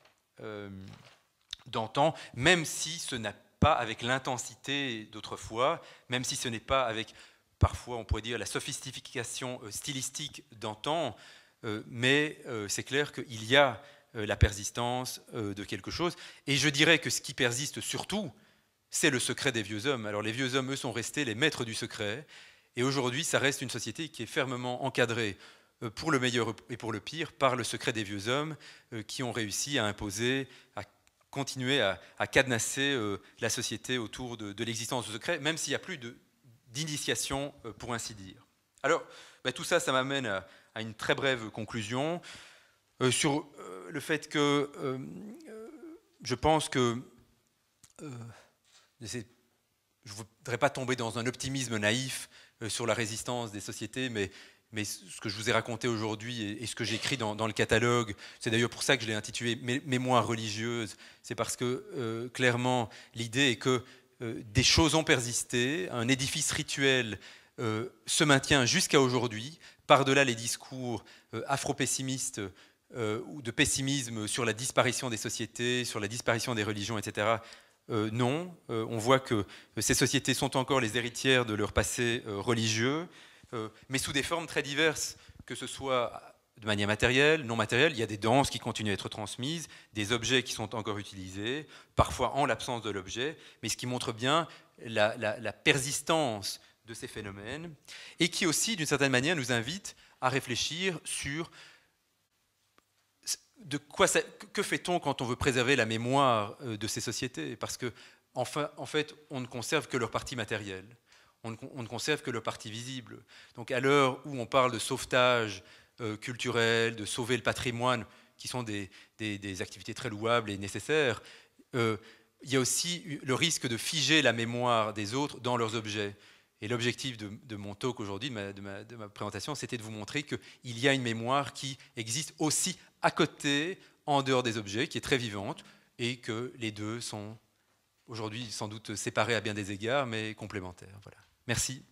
d'antan, même si ce n'est pas avec l'intensité d'autrefois, même si ce n'est pas avec parfois on pourrait dire la sophistication stylistique d'antan. Euh, mais euh, c'est clair qu'il y a euh, la persistance de quelque chose. Et je dirais que ce qui persiste surtout, c'est le secret des vieux hommes. Alors les vieux hommes, eux, sont restés les maîtres du secret. Et aujourd'hui, ça reste une société qui est fermement encadrée, pour le meilleur et pour le pire, par le secret des vieux hommes qui ont réussi à imposer, à continuer à, cadenasser la société autour de, l'existence du secret, même s'il n'y a plus d'initiation, pour ainsi dire. Alors, bah, tout ça, ça m'amène à, à une très brève conclusion euh, sur euh, le fait que euh, je pense que je ne voudrais pas tomber dans un optimisme naïf sur la résistance des sociétés, mais, mais ce que je vous ai raconté aujourd'hui et, ce que j'écris dans, dans, le catalogue, c'est d'ailleurs pour ça que je l'ai intitulé Mémoire religieuse, c'est parce que clairement l'idée est que des choses ont persisté, un édifice rituel euh, se maintient jusqu'à aujourd'hui, par-delà les discours euh, afro-pessimistes euh, ou de pessimisme sur la disparition des sociétés, sur la disparition des religions, etc. non, on voit que ces sociétés sont encore les héritières de leur passé religieux, mais sous des formes très diverses, que ce soit de manière matérielle, non matérielle, il y a des danses qui continuent à être transmises, des objets qui sont encore utilisés, parfois en l'absence de l'objet, mais ce qui montre bien la persistance de ces phénomènes, et qui aussi, d'une certaine manière, nous invite à réfléchir sur de quoi que fait-on quand on veut préserver la mémoire euh, de ces sociétés Parce que, enfin, en fait, on ne conserve que leur partie matérielle, on ne, conserve que leur partie visible. Donc, à l'heure où on parle de sauvetage euh, culturel, de sauver le patrimoine, qui sont des, activités très louables et nécessaires, euh, il y a aussi le risque de figer la mémoire des autres dans leurs objets. Et l'objectif de, mon talk aujourd'hui, de, de ma, présentation, c'était de vous montrer qu'il y a une mémoire qui existe aussi à côté, en dehors des objets, qui est très vivante, et que les deux sont aujourd'hui sans doute séparés à bien des égards, mais complémentaires. Voilà. Merci.